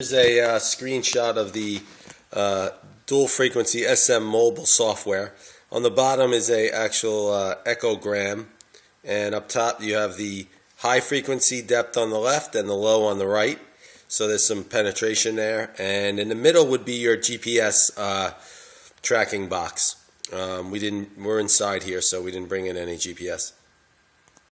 Here's a uh, screenshot of the uh, dual frequency SM mobile software. On the bottom is a actual uh, echogram, and up top you have the high frequency depth on the left and the low on the right. So there's some penetration there, and in the middle would be your GPS uh, tracking box. Um, we didn't. We're inside here, so we didn't bring in any GPS.